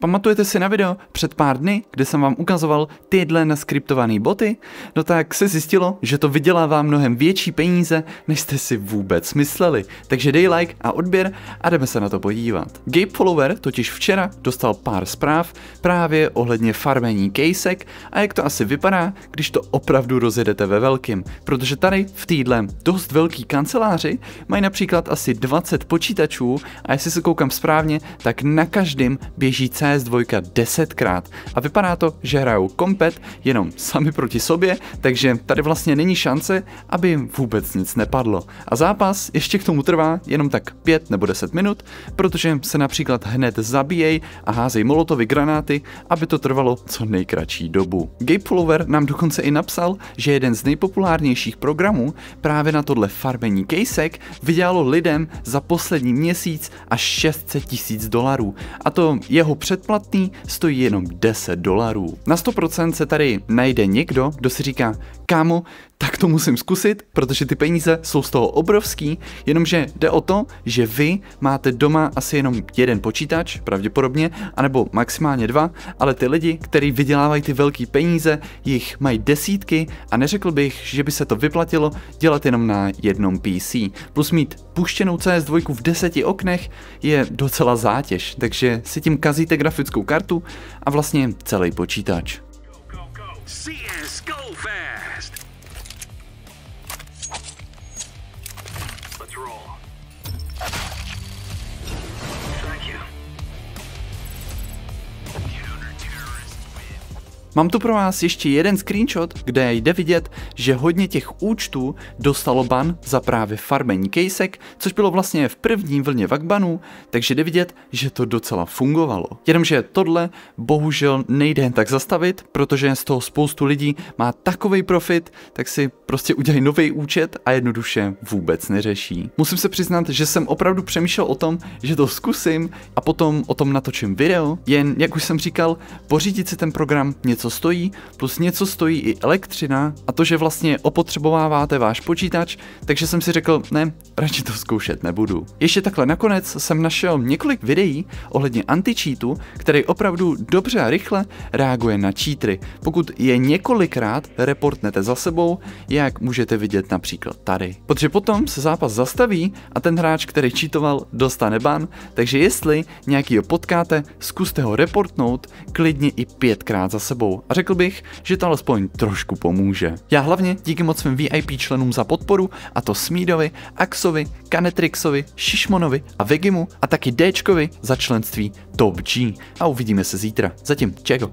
Pamatujete si na video před pár dny, kde jsem vám ukazoval tyhle naskriptované boty? No tak se zjistilo, že to vydělává mnohem větší peníze, než jste si vůbec mysleli. Takže dej like a odběr a jdeme se na to podívat. Gabe Follower totiž včera dostal pár zpráv právě ohledně farmení kejsek a jak to asi vypadá, když to opravdu rozjedete ve velkým. Protože tady v týdle dost velký kanceláři mají například asi 20 počítačů a jestli se koukám správně, tak na každém běží CS 2 desetkrát a vypadá to, že hrajou kompet jenom sami proti sobě, takže tady vlastně není šance, aby jim vůbec nic nepadlo. A zápas ještě k tomu trvá jenom tak 5 nebo 10 minut, protože se například hned zabíjej a házejí molotovy granáty, aby to trvalo co nejkratší dobu. Pullover nám dokonce i napsal, že jeden z nejpopulárnějších programů právě na tohle farbení kejsek vydělalo lidem za poslední měsíc až 600 tisíc dolarů. A to jeho před předplatný stojí jenom 10 dolarů. Na 100% se tady najde někdo, kdo si říká, kámo, tak to musím zkusit, protože ty peníze jsou z toho obrovský, jenomže jde o to, že vy máte doma asi jenom jeden počítač, pravděpodobně, anebo maximálně dva, ale ty lidi, kteří vydělávají ty velké peníze, jich mají desítky a neřekl bych, že by se to vyplatilo dělat jenom na jednom PC. Plus mít puštěnou CS2 v deseti oknech je docela zátěž, takže si tím kazíte grafiku grafickou kartu a vlastně celý počítač. Let's roll. Mám tu pro vás ještě jeden screenshot, kde jde vidět, že hodně těch účtů dostalo ban za právě farmení kejsek, což bylo vlastně v první vlně vagbanů, takže jde vidět, že to docela fungovalo. Jenomže tohle bohužel nejde jen tak zastavit, protože z toho spoustu lidí má takový profit, tak si prostě udělají nový účet a jednoduše vůbec neřeší. Musím se přiznat, že jsem opravdu přemýšlel o tom, že to zkusím a potom o tom natočím video, jen jak už jsem říkal, pořídit si ten program něco stojí, plus něco stojí i elektřina a to, že vlastně opotřebováváte váš počítač, takže jsem si řekl, ne, radši to zkoušet nebudu. Ještě takhle nakonec jsem našel několik videí ohledně anti-cheatu, který opravdu dobře a rychle reaguje na cheatry. Pokud je několikrát reportnete za sebou, jak můžete vidět například tady. Protože potom se zápas zastaví a ten hráč, který cheatoval, dostane ban, takže jestli nějakýho potkáte, zkuste ho reportnout klidně i pětkrát za sebou hlavou a řekl bych, že to alespoň trošku pomůže. Já hlavně díky moc svým VIP členům za podporu a to Smídovi, Axovi, Kanetrixovi, Šišmonovi a Vegimu a taky Dčkovi za členství Top G. A uvidíme se zítra. Zatím, čego.